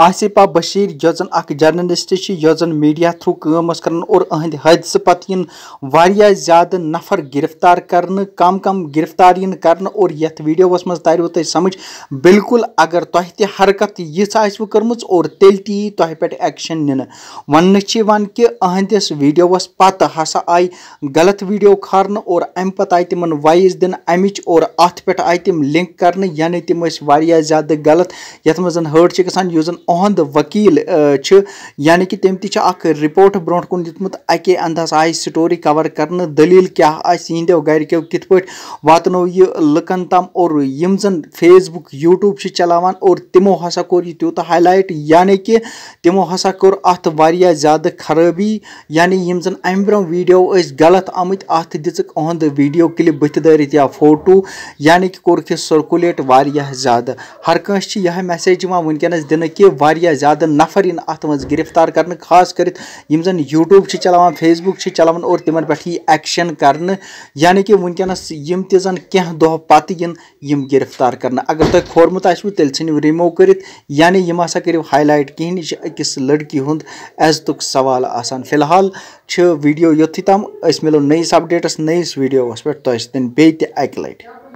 आसिफा बशीर यस जन अख जर्नलिस्ट यस जन मीडिया थ्रू कम कर और अहद हादसे पत इन वारिया ज्यादा नफर गिरफ्तार कर कम कम गिरफ्तार इन कर और ये वीडियो मज तारो तुम समझ बिल्कुल अगर तह त हरकत यह कर्म और तेल ती तह पे एक्शन वन वन कि अहदस वीडियो पत हस आई गलत वीडियो खार और अम पत आई तिम वॉइस दिन अमिच और अत पे आई तम लिंक कर यानी तम ज्यादा गलत ये मज हर्ट ग ओहद वकील यानि कि तम तक रिपोर्ट ब्रोह दुत अके अंदाज आई स्टोरी कवर कर दलील क्या आहदो गो कित यह लुकन तम और यम जन फेसबुक यूट्यूब चलावान और तमो हसा कौर यह तूत हाईलाइट यानि कि तमो हसा कौर अत ज़्यादा खराबी यानि यम जन अम ब्रो वीडियो गलत आमित अत दिखद वीडियो क्लिप बत दरित या फोटो यानि कि कोर्क सर्कुलेट ज़्यादा हर कह यह मैसेज वनकस दिन कि वारिया ज़्यादा नफर इन अत मज गिरफ्तार कर खास कर जन यूट्यूब चलान फेसबुक चलान और तिमन पे यी एक्शन कर यानी कि वनकस यम तन कह दह पत इन गिरफ्तार कर अगर तुम खोरमुत आसवु तेल ژھٕنِو رِموٗ کٔرِتھ یعنی یِم ہسا کٔرِو ہایلایٹ کِہیٖنۍ یہِ چھِ أکِس لٔڑکی ہُنٛد عزتُک سوال آسان فِلحال چھِ ویٖڈیو یوٚتھٕے تام أسۍ مِلو نٔیِس اَپڈیٹَس نٔیِس ویٖڈیوَس پٮ۪ٹھ تۄہہِ سۭتۍ بیٚیہِ تہِ اَکہِ لَٹہِ